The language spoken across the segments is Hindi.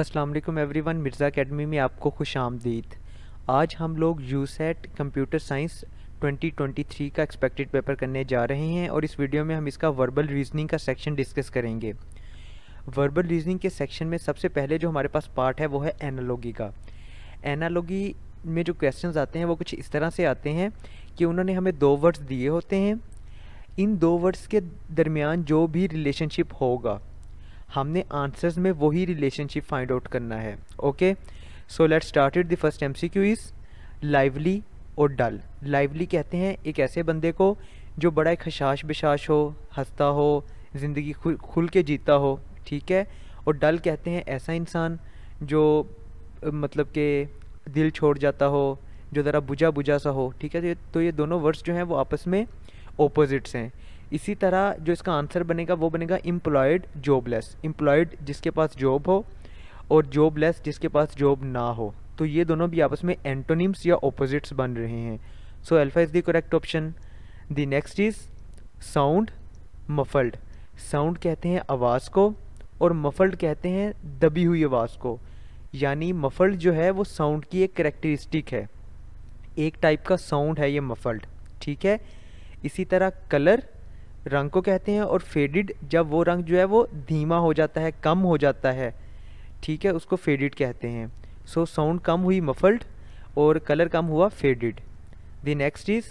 अस्सलाम एवरीवन मिर्ज़ा अकेडमी में आपको खुश आमदीद आज हम लोग यूसेट कंप्यूटर साइंस 2023 का एक्सपेक्टेड पेपर करने जा रहे हैं और इस वीडियो में हम इसका वर्बल रीजनिंग का सेक्शन डिस्कस करेंगे वर्बल रीजनिंग के सेक्शन में सबसे पहले जो हमारे पास पार्ट है वो है एनालॉगी का एनालॉगी में जो क्वेश्चन आते हैं वो कुछ इस तरह से आते हैं कि उन्होंने हमें दो वर्ड्स दिए होते हैं इन दो वर्ड्स के दरमियान जो भी रिलेशनशिप होगा हमने आंसर्स में वही रिलेशनशिप फाइंड आउट करना है okay so let start it the first M C Q is lively और डल लाइवली कहते हैं एक ऐसे बंदे को जो बड़ा एक हशाश बिशाश हो हंसता हो ज़िंदगी खुल खुल के जीता हो ठीक है और डल कहते हैं ऐसा इंसान जो मतलब के दिल छोड़ जाता हो जो ज़रा बुझा बुझा सा हो ठीक है तो ये, तो ये दोनों वर्ड्स जो हैं वो आपस में ऑपोजिट्स हैं इसी तरह जो इसका आंसर बनेगा वो बनेगा जॉब जॉबलेस इम्प्लॉयड जिसके पास जॉब हो और जॉबलेस जिसके पास जॉब ना हो तो ये दोनों भी आपस में एंटोनिम्स या ऑपोजिट्स बन रहे हैं so alpha is the correct option the next is sound muffled sound कहते हैं आवाज़ को और मफल्ड कहते हैं दबी हुई आवाज़ को यानी मफल्ड जो है वो साउंड की एक करेक्टरिस्टिक है एक टाइप का साउंड है ये मफल्ड ठीक है इसी तरह कलर रंग को कहते हैं और फेडिड जब वो रंग जो है वो धीमा हो जाता है कम हो जाता है ठीक है उसको फेडिड कहते हैं सो साउंड कम हुई मफल्ड और कलर कम हुआ faded the next is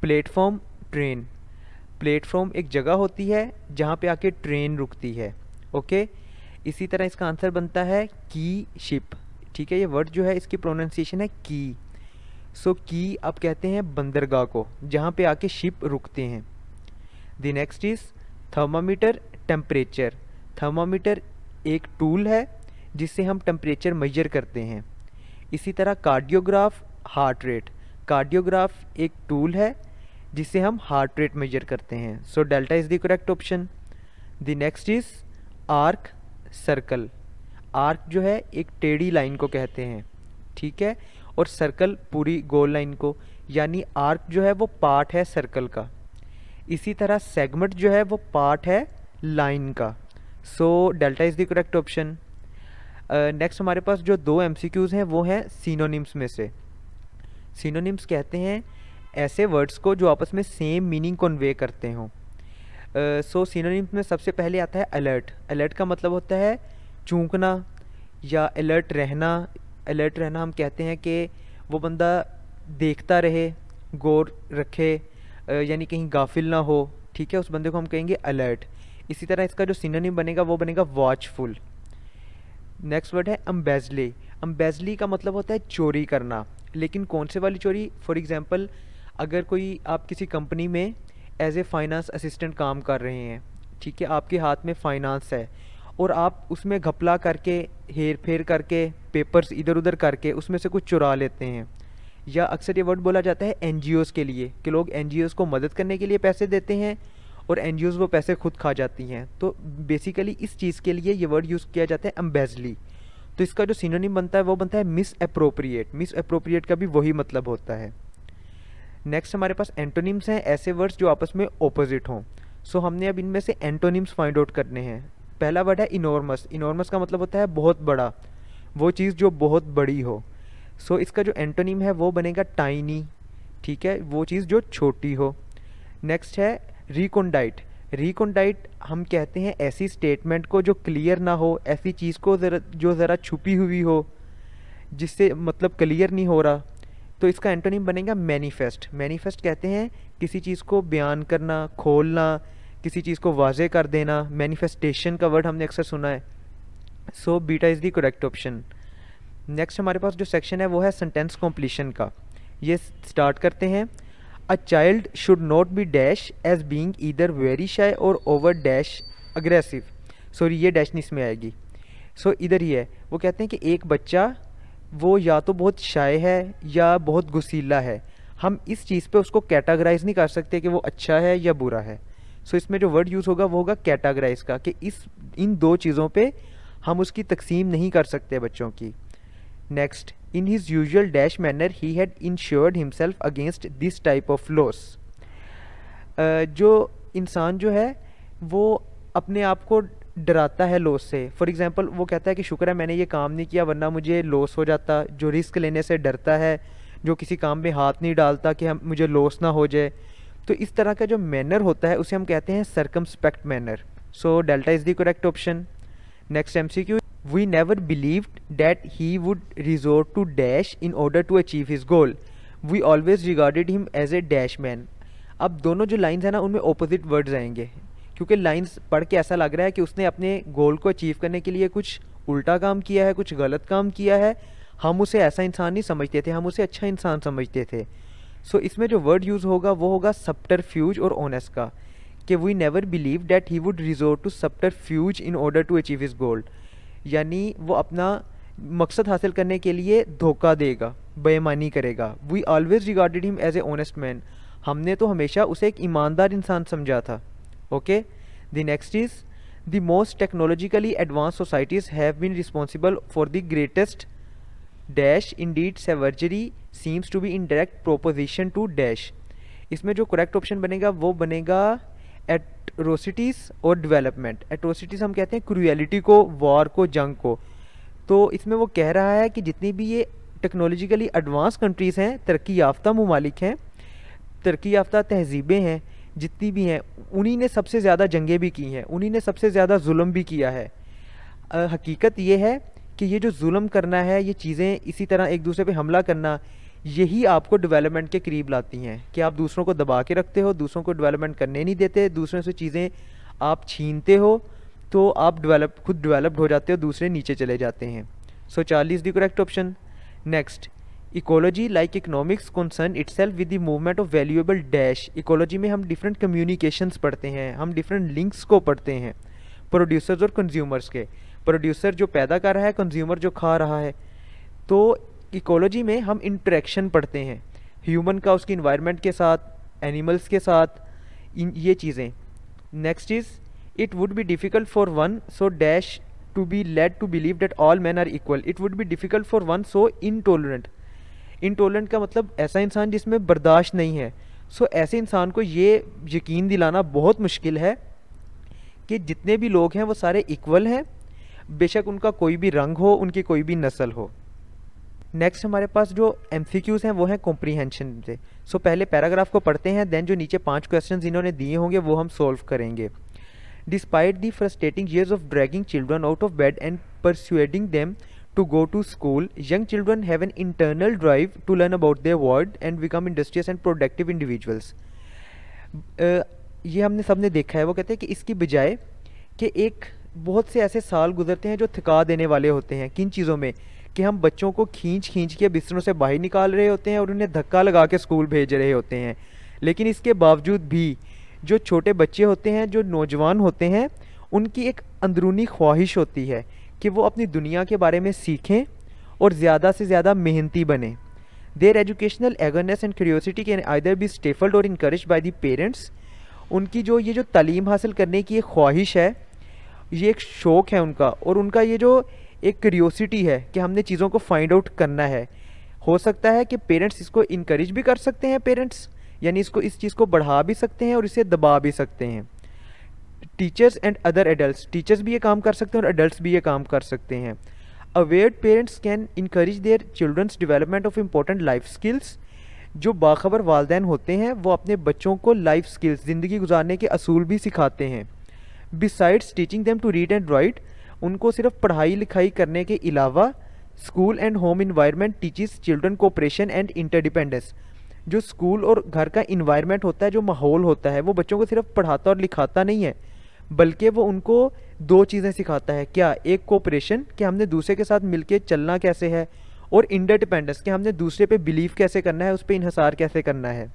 platform train platform एक जगह होती है जहाँ पे आके ट्रेन रुकती है ओके इसी तरह इसका आंसर बनता है की शिप ठीक है ये वर्ड जो है इसकी प्रोनाउंसिएशन है की सो so, की आप कहते हैं बंदरगाह को जहाँ पे आके शिप रुकते हैं the next is thermometer temperature thermometer एक टूल है जिससे हम टेम्परेचर मेजर करते हैं इसी तरह कार्डियोग्राफ हार्ट रेट कार्डियोग्राफ एक टूल है जिससे हम हार्ट रेट मेजर करते हैं so delta is the correct option the next is arc circle arc जो है एक टेढ़ी लाइन को कहते हैं ठीक है और सर्कल पूरी गोल लाइन को यानी आर्क जो है वो पार्ट है सर्कल का इसी तरह सेगमेंट जो है वो पार्ट है लाइन का so delta is the correct option next हमारे पास जो दो एम हैं वो हैं सीनोनिम्स में से सीनोनिम्स कहते हैं ऐसे वर्ड्स को जो आपस में सेम मीनिंग कन्वे करते हों सो uh, सीनोनिम्स में सबसे पहले आता है अलर्ट अलर्ट का मतलब होता है चूंकना या अलर्ट रहना अलर्ट रहना हम कहते हैं कि वो बंदा देखता रहे गौर रखे यानी कहीं गाफिल ना हो ठीक है उस बंदे को हम कहेंगे अलर्ट इसी तरह इसका जो सिनोनिम बनेगा वो बनेगा वॉचफुल नेक्स्ट वर्ड है अम्बेजली अम्बेजली का मतलब होता है चोरी करना लेकिन कौन से वाली चोरी फॉर एग्ज़ाम्पल अगर कोई आप किसी कंपनी में एज ए फाइनेंस असिस्टेंट काम कर रहे हैं ठीक है आपके हाथ में फाइनेंस है और आप उसमें घपला करके हेर फेर करके पेपर्स इधर उधर करके उसमें से कुछ चुरा लेते हैं या अक्सर ये वर्ड बोला जाता है एन के लिए कि लोग एन को मदद करने के लिए पैसे देते हैं और एन वो पैसे खुद खा जाती हैं तो बेसिकली इस चीज़ के लिए ये वर्ड यूज़ किया जाता है अम्बेजली तो इसका जो सिनोनिम बनता है वो बनता है मिस अप्रोप्रिएट मिस अप्रोप्रिएट का भी वही मतलब होता है नेक्स्ट हमारे पास एंटोनिम्स हैं ऐसे वर्ड्स जो आपस में ऑपोजिट हों सो so, हमने अब इनमें से एंटोनिम्स फाइंड आउट करने हैं पहला वर्ड है इनॉर्मस इनॉर्मस का मतलब होता है बहुत बड़ा वो चीज़ जो बहुत बड़ी हो सो so, इसका जो एंटोनीम है वो बनेगा टाइनी ठीक है वो चीज़ जो छोटी हो नेक्स्ट है रिकोंडाइट रिकोंडाइट हम कहते हैं ऐसी स्टेटमेंट को जो क्लियर ना हो ऐसी चीज़ को जरा जो ज़रा छुपी हुई हो जिससे मतलब क्लियर नहीं हो रहा तो इसका एंटोनीम बनेगा मैनीफेस्ट मैनीफेस्ट कहते हैं किसी चीज़ को बयान करना खोलना किसी चीज़ को वाजे कर देना मैनिफेस्टेशन का वर्ड हमने अक्सर सुना है so beta is the correct option next हमारे पास जो सेक्शन है वो है सेंटेंस कॉम्प्लीशन का ये स्टार्ट करते हैं a child should not be dash as being either very shy or over dash aggressive sorry ये डैश नहीं इसमें आएगी सो so, इधर ही है वो कहते हैं कि एक बच्चा वो या तो बहुत शाय है या बहुत गुस्सीला है हम इस चीज़ पे उसको कैटागराइज नहीं कर सकते कि वो अच्छा है या बुरा है सो so, इसमें जो वर्ड यूज़ होगा वो होगा कैटागराइज का कि इस इन दो चीज़ों पे हम उसकी तकसीम नहीं कर सकते बच्चों की Next, in his usual dash manner, he had insured himself against this type of loss. Uh, जो इंसान जो है वो अपने आप को डराता है लॉस से फॉर एग्ज़ाम्पल वो कहता है कि शुक्र है मैंने ये काम नहीं किया वरना मुझे लॉस हो जाता जो रिस्क लेने से डरता है जो किसी काम में हाथ नहीं डालता कि हम मुझे लॉस ना हो जाए तो इस तरह का जो मैनर होता है उसे हम कहते हैं circumspect manner so delta is the correct option next M C Q We never believed that he would resort to dash in order to achieve his goal. We always regarded him as a dash man. अब दोनों जो लाइन्स हैं ना उनमें ऑपोजिट वर्ड्स आएंगे क्योंकि लाइन्स पढ़ के ऐसा लग रहा है कि उसने अपने गोल को अचीव करने के लिए कुछ उल्टा काम किया है कुछ गलत काम किया है हम उसे ऐसा इंसान नहीं समझते थे हम उसे अच्छा इंसान समझते थे सो so, इसमें जो वर्ड यूज़ होगा वो होगा सप्टर फ्यूज और ओनस का कि we never believe that he would resort to subterfuge in order to achieve his goal यानी वो अपना मकसद हासिल करने के लिए धोखा देगा बेमानी करेगा we always regarded him as a honest man हमने तो हमेशा उसे एक ईमानदार इंसान समझा था okay the next is the most technologically advance societies have been responsible for the greatest dash indeed savagery seems to be in direct proposition to dash इसमें जो करेक्ट ऑप्शन बनेगा वो बनेगा एट एट्रोसिटीज़ और डेवलपमेंट एट्रोसिटीज़ हम कहते हैं क्रुएलिटी को वॉर को जंग को तो इसमें वो कह रहा है कि जितनी भी ये टेक्नोलॉजिकली एडवांस कंट्रीज़ हैं तरक्की याफ्ता ममालिक हैं तरक्की याफ्ता तहजीबें हैं जितनी भी हैं उन्हीं ने सबसे ज़्यादा जंगें भी की हैं उन्हीं ने सबसे ज़्यादा जुल्म भी किया है आ, हकीकत ये है कि ये जो जुल्म करना है ये चीज़ें इसी तरह एक दूसरे पे हमला करना यही आपको डेवलपमेंट के करीब लाती हैं कि आप दूसरों को दबा के रखते हो दूसरों को डेवलपमेंट करने नहीं देते दूसरों से चीज़ें आप छीनते हो तो आप डेवलप खुद डेवलप्ड हो जाते हो दूसरे नीचे चले जाते हैं so Charlie is the correct option next ecology like economics concern itself with the movement of valuable dash ecology में हम डिफरेंट कम्युनिकेशंस पढ़ते हैं हम डिफरेंट लिंक्स को पढ़ते हैं प्रोड्यूसर्स और कंज्यूमर्स के प्रोड्यूसर जो पैदा कर रहा है कंज्यूमर जो खा रहा है तो इकोलॉजी में हम इंट्रैक्शन पढ़ते हैं ह्यूमन का उसकी इन्वायरमेंट के साथ एनिमल्स के साथ इन ये चीज़ें next is it would be difficult for one so dash to be led to believe that all man are equal it would be difficult for one so intolerant intolerant का मतलब ऐसा इंसान जिसमें बर्दाश्त नहीं है सो so, ऐसे इंसान को ये यकीन दिलाना बहुत मुश्किल है कि जितने भी लोग हैं वो सारे इक्वल हैं बेशक उनका कोई भी रंग हो उनकी कोई भी नस्ल हो नेक्स्ट हमारे पास जो एम हैं वो हैं कॉम्प्रीहेंशन से सो so, पहले पैराग्राफ को पढ़ते हैं देन जो नीचे पांच क्वेश्चन इन्होंने दिए होंगे वो हम सोल्व करेंगे despite the frustrating years of dragging children out of bed and persuading them to go to school young children have an internal drive to learn about their world and become industrious and productive individuals ये हमने सबने देखा है वो कहते हैं कि इसकी बजाय कि एक बहुत से ऐसे साल गुजरते हैं जो थका देने वाले होते हैं किन चीज़ों में कि हम बच्चों को खींच खींच के बिस्तरों से बाहर निकाल रहे होते हैं और उन्हें धक्का लगा के स्कूल भेज रहे होते हैं लेकिन इसके बावजूद भी जो छोटे बच्चे होते हैं जो नौजवान होते हैं उनकी एक अंदरूनी ख्वाहिश होती है कि वो अपनी दुनिया के बारे में सीखें और ज़्यादा से ज़्यादा मेहनती बने their educational eagerness and curiosity can either be stifled or increase by the parents उनकी जो ये जो तलीम हासिल करने की एक ख्वाहिश है ये एक शौक़ है उनका और उनका ये जो एक क्यूरियोसिटी है कि हमने चीज़ों को फाइंड आउट करना है हो सकता है कि पेरेंट्स इसको इनक्रेज भी कर सकते हैं पेरेंट्स यानी इसको इस चीज़ को बढ़ा भी सकते हैं और इसे दबा भी सकते हैं teachers and other adult teachers भी ये काम कर सकते हैं और एडल्ट भी ये काम कर सकते हैं aware parents can increase their children's development of important life skills जो बाखबर वालदेन होते हैं वो अपने बच्चों को लाइफ स्किल्स ज़िंदगी गुजारने के असूल भी सिखाते हैं besides teaching them to read and write उनको सिर्फ पढ़ाई लिखाई करने के अलावा school and home environment teaches children cooperation and interdependence जो स्कूल और घर का इन्वायरमेंट होता है जो माहौल होता है वो बच्चों को सिर्फ पढ़ाता और लिखाता नहीं है बल्कि वो उनको दो चीज़ें सिखाता है क्या एक कोऑपरेशन कि हमने दूसरे के साथ मिलके चलना कैसे है और इंटरडिपेंडेंस कि हमने दूसरे पे बिलीव कैसे करना है उस पर इहसार कैसे करना है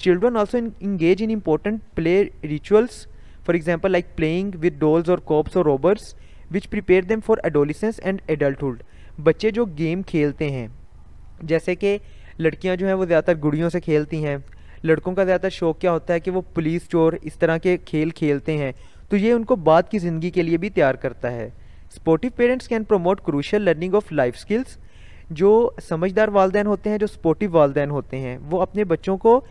children also engage in important play rituals for example like playing with dolls or cops or robbers which prepare them for adolescence and adulthood बच्चे जो गेम खेलते हैं जैसे कि लड़कियां जो हैं वो ज़्यादातर गुड़ियों से खेलती हैं लड़कों का ज़्यादातर शौक क्या होता है कि वो पुलिस चोर इस तरह के खेल खेलते हैं तो ये उनको बाद की ज़िंदगी के लिए भी तैयार करता है supportive parents can promote crucial learning of life skills जो समझदार वालदेन होते हैं जो स्पोर्टिव वालदेन होते हैं वो अपने बच्चों को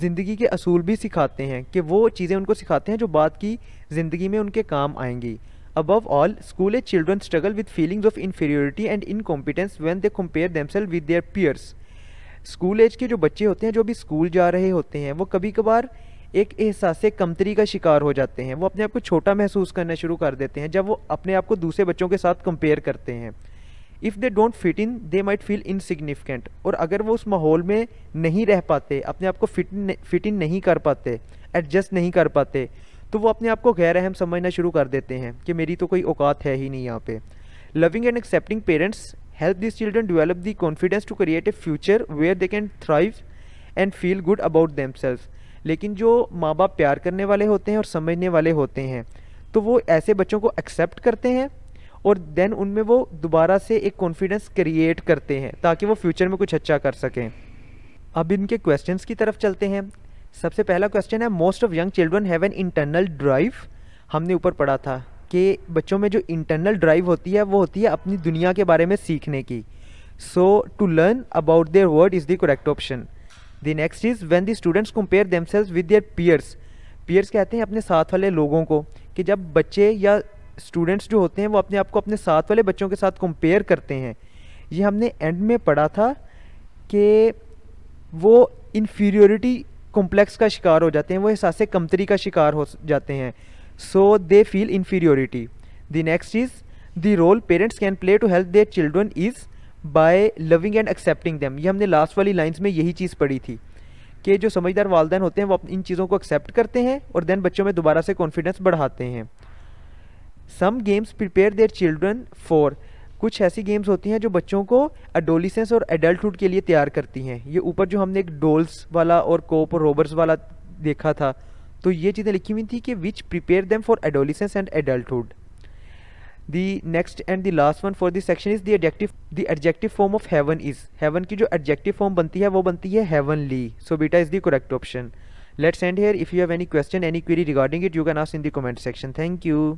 ज़िंदगी के असूल भी सिखाते हैं कि वो चीज़ें उनको सिखाते हैं जो बाद की ज़िंदगी में उनके काम आएंगी Above all, school age children struggle with feelings of inferiority and incompetence when they compare themselves with their peers. School age के जो बच्चे होते हैं जो अभी स्कूल जा रहे होते हैं वो कभी कभार एक एहसास कमतरी का शिकार हो जाते हैं वो अपने आप को छोटा महसूस करना शुरू कर देते हैं जब वो अपने आप को दूसरे बच्चों के साथ कंपेयर करते हैं if they don't fit in they might feel insignificant और अगर वो उस माहौल में नहीं रह पाते अपने आप को फिट फिट इन नहीं कर पाते एडजस्ट नहीं कर पाते तो वो अपने आप को गैर अहम समझना शुरू कर देते हैं कि मेरी तो कोई औकात है ही नहीं यहाँ पे loving and accepting parents help this children develop the confidence to create a future where they can thrive and feel good about them लेकिन जो माँ बाप प्यार करने वाले होते हैं और समझने वाले होते हैं तो वो ऐसे बच्चों को एक्सेप्ट करते हैं और देन उनमें वो दोबारा से एक कॉन्फिडेंस क्रिएट करते हैं ताकि वो फ्यूचर में कुछ अच्छा कर सकें अब इनके क्वेश्चंस की तरफ चलते हैं सबसे पहला क्वेश्चन है most of young children have an internal drive हमने ऊपर पढ़ा था कि बच्चों में जो इंटरनल ड्राइव होती है वो होती है अपनी दुनिया के बारे में सीखने की so to learn about their word is the correct option the next is when the students compare themselves with their peers peers कहते हैं अपने साथ वाले लोगों को कि जब बच्चे या स्टूडेंट्स जो होते हैं वो अपने आप को अपने साथ वाले बच्चों के साथ कंपेयर करते हैं ये हमने एंड में पढ़ा था कि वो इन्फीरियोरिटी कॉम्प्लेक्स का शिकार हो जाते हैं वो एहसास कमतरी का शिकार हो जाते हैं so they feel inferiority the next is the role parents can play to help their children is by loving and accepting them ये हमने लास्ट वाली लाइन्स में यही चीज़ पढ़ी थी कि जो समझदार वालदेन होते हैं वो इन चीज़ों को एक्सेप्ट करते हैं और देन बच्चों में दोबारा से कॉन्फिडेंस बढ़ाते हैं some games prepare their children for कुछ ऐसी गेम्स होती हैं जो बच्चों को एडोलिसेंस और एडल्टुड के लिए तैयार करती हैं ये ऊपर जो हमने एक डोल्स वाला और कोप और रोबर्स वाला देखा था तो ये चीज़ें लिखी हुई थी कि which prepare them for adolescence and adulthood the next and the last one for this section is give the adjective form of heaven is heaven की जो एडजेक्टिव फॉर्म बनती है वो बनती है heaven so beta is the correct option let's end here if you have any question any query regarding it you can ask in the comment section thank you